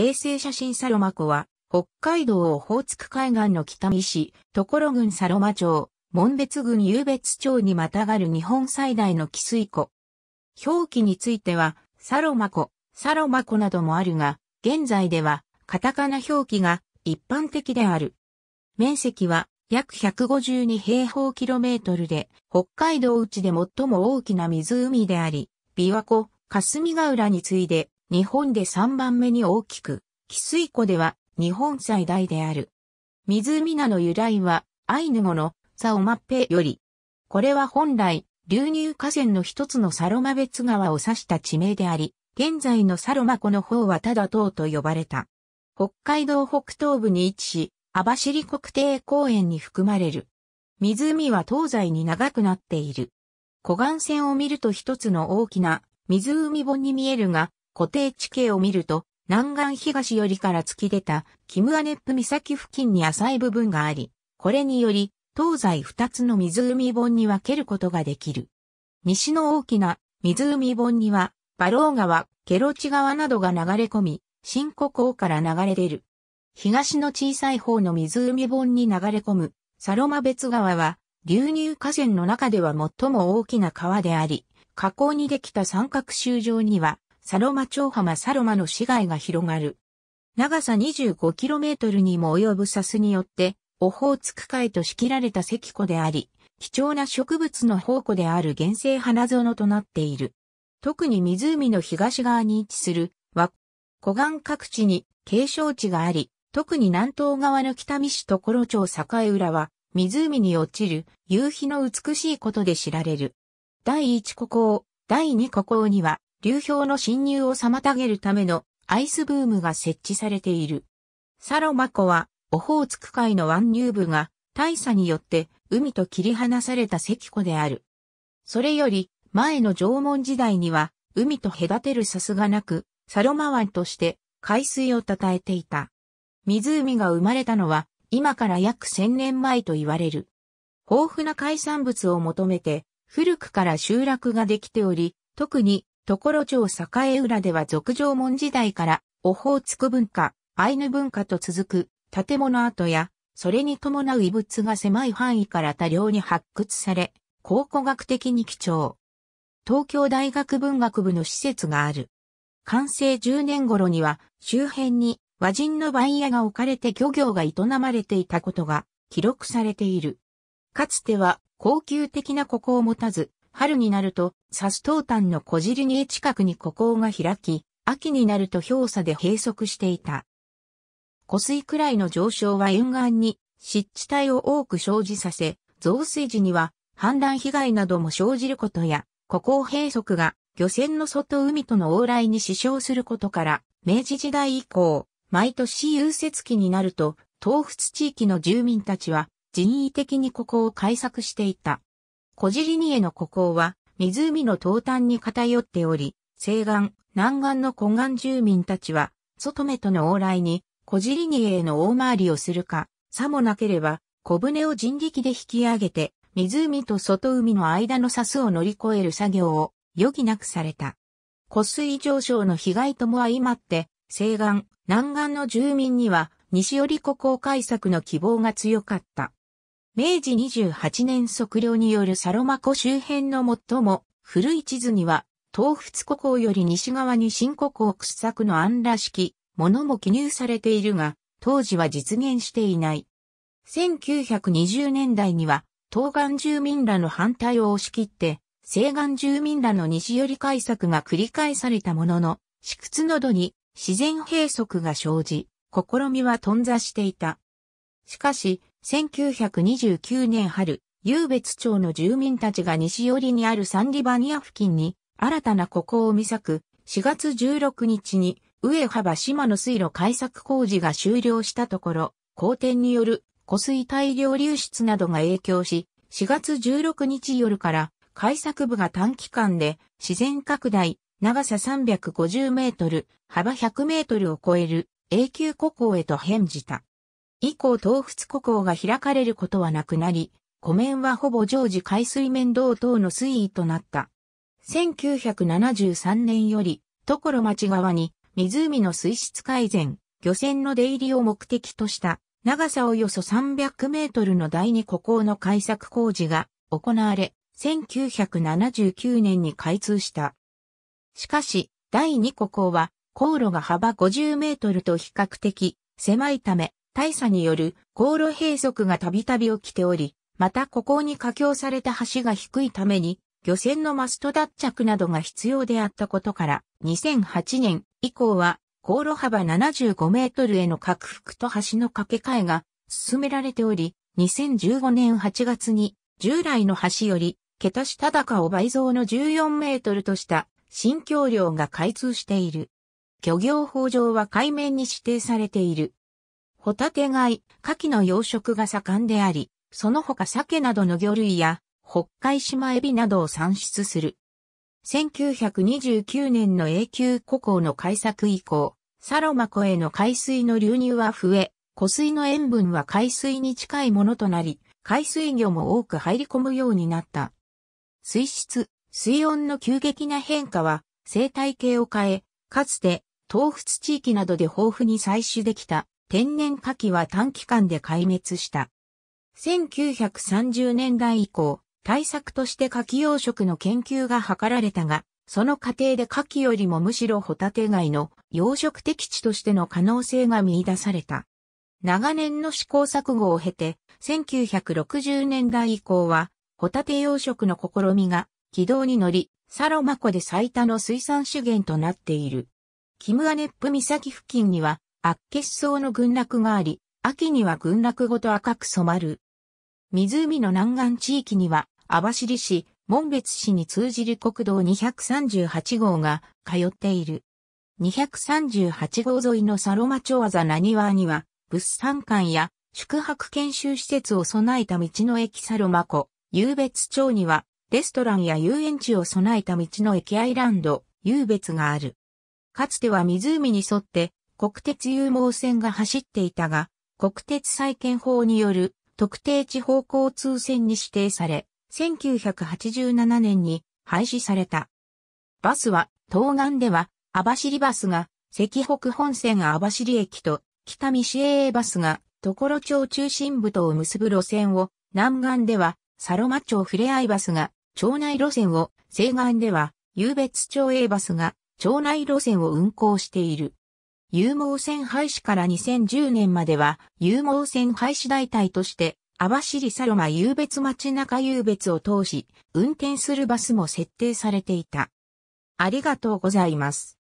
衛星写真サロマ湖は、北海道オホーツク海岸の北見市、所郡サロマ町、門別郡湧別町にまたがる日本最大の汽水湖。表記については、サロマ湖、サロマ湖などもあるが、現在では、カタカナ表記が一般的である。面積は約152平方キロメートルで、北海道内で最も大きな湖であり、琵琶湖、霞ヶ浦に次いで日本で3番目に大きく、汽水湖では日本最大である。湖名の由来は、アイヌ語のサオマッペより。これは本来、流入河川の一つのサロマ別川を指した地名であり、現在のサロマ湖の方はただ東と呼ばれた。北海道北東部に位置し、網走国定公園に含まれる。湖は東西に長くなっている。湖岸線を見ると一つの大きな湖本に見えるが、固定地形を見ると、南岸東よりから突き出た、キムアネップ岬付近に浅い部分があり、これにより、東西二つの湖本に分けることができる。西の大きな湖本には、バロー川、ケロチ川などが流れ込み、新古港から流れ出る。東の小さい方の湖本に流れ込む、サロマ別川は、流入河川の中では最も大きな川であり、河口にできた三角州上には、サロマ町浜サロマの市街が広がる。長さ 25km にも及ぶサスによって、オホーツク海と仕切られた石湖であり、貴重な植物の宝庫である原生花園となっている。特に湖の東側に位置する、は、湖岸各地に景勝地があり、特に南東側の北見市ところ町栄浦は、湖に落ちる夕日の美しいことで知られる。第一湖校、第二湖校には、流氷の侵入を妨げるためのアイスブームが設置されている。サロマ湖は、オホーツク海の湾入部が大差によって海と切り離された石湖である。それより前の縄文時代には海と隔てるさすがなく、サロマ湾として海水を称えていた。湖が生まれたのは今から約1000年前と言われる。豊富な海産物を求めて古くから集落ができており、特にところ町栄浦では俗上門時代から、オホーツク文化、アイヌ文化と続く建物跡や、それに伴う遺物が狭い範囲から多量に発掘され、考古学的に貴重。東京大学文学部の施設がある。完成10年頃には周辺に和人の番屋が置かれて漁業が営まれていたことが記録されている。かつては高級的なここを持たず、春になると、サスト端タンの小尻に近くに湖口が開き、秋になると氷砂で閉塞していた。湖水くらいの上昇は沿岸に湿地帯を多く生じさせ、増水時には氾濫被害なども生じることや、湖口閉塞が漁船の外海との往来に支障することから、明治時代以降、毎年融雪期になると、東仏地域の住民たちは人為的にここを開削していた。小尻にへの孤高は、湖の東端に偏っており、西岸、南岸の湖岸住民たちは、外目との往来に、小尻にへの大回りをするか、さもなければ、小舟を人力で引き上げて、湖と外海の間のサスを乗り越える作業を余儀なくされた。湖水上昇の被害とも相まって、西岸、南岸の住民には、西寄り湖港開削の希望が強かった。明治28年測量によるサロマ湖周辺の最も古い地図には、東仏湖港より西側に新湖港掘削の案らしきものも記入されているが、当時は実現していない。1920年代には、東岸住民らの反対を押し切って、西岸住民らの西寄り改作が繰り返されたものの、市屈喉どに自然閉塞が生じ、試みは頓挫していた。しかし、1929年春、優別町の住民たちが西寄りにあるサンリバニア付近に新たな孤高を見く4月16日に上幅島の水路開削工事が終了したところ、好天による湖水大量流出などが影響し、4月16日夜から開削部が短期間で自然拡大、長さ350メートル、幅100メートルを超える永久孤高へと変じた。以降東仏湖港が開かれることはなくなり、湖面はほぼ常時海水面同等の水位となった。1973年より、所町側に湖の水質改善、漁船の出入りを目的とした長さおよそ300メートルの第二湖港の開作工事が行われ、1979年に開通した。しかし、第二湖港は航路が幅50メートルと比較的狭いため、大佐による航路閉塞がたびたび起きており、またここに架橋された橋が低いために、漁船のマスト脱着などが必要であったことから、2008年以降は、航路幅75メートルへの拡幅と橋の架け替えが進められており、2015年8月に従来の橋より桁下高を倍増の14メートルとした新橋梁が開通している。漁業法上は海面に指定されている。ホタテ貝、カキの養殖が盛んであり、その他鮭などの魚類や、北海島エビなどを産出する。1929年の永久古港の開削以降、サロマ湖への海水の流入は増え、湖水の塩分は海水に近いものとなり、海水魚も多く入り込むようになった。水質、水温の急激な変化は生態系を変え、かつて東仏地域などで豊富に採取できた天然火器は短期間で壊滅した。1930年代以降、対策として火器養殖の研究が図られたが、その過程で火器よりもむしろホタテ貝の養殖適地としての可能性が見出された。長年の試行錯誤を経て、1960年代以降は、ホタテ養殖の試みが軌道に乗り、サロマ湖で最多の水産資源となっている。キムアネップ岬付近には悪血層の群落があり、秋には群落ごと赤く染まる。湖の南岸地域には、網走市、門別市に通じる国道238号が通っている。238号沿いのサロマ町技なにわには、物産館や宿泊研修施設を備えた道の駅サロマ湖、遊別町には、レストランや遊園地を備えた道の駅アイランド、遊別がある。かつては湖に沿って国鉄有毛線が走っていたが、国鉄再建法による特定地方交通線に指定され、1987年に廃止された。バスは、東岸では、網走バスが、赤北本線網走駅と、北見市営バスが、所町中心部とを結ぶ路線を、南岸では、サロマ町ふれあいバスが、町内路線を、西岸では、湧別町営バスが、町内路線を運行している。有毛線廃止から2010年までは、有毛線廃止代替として、網走サロマ有別町中有別を通し、運転するバスも設定されていた。ありがとうございます。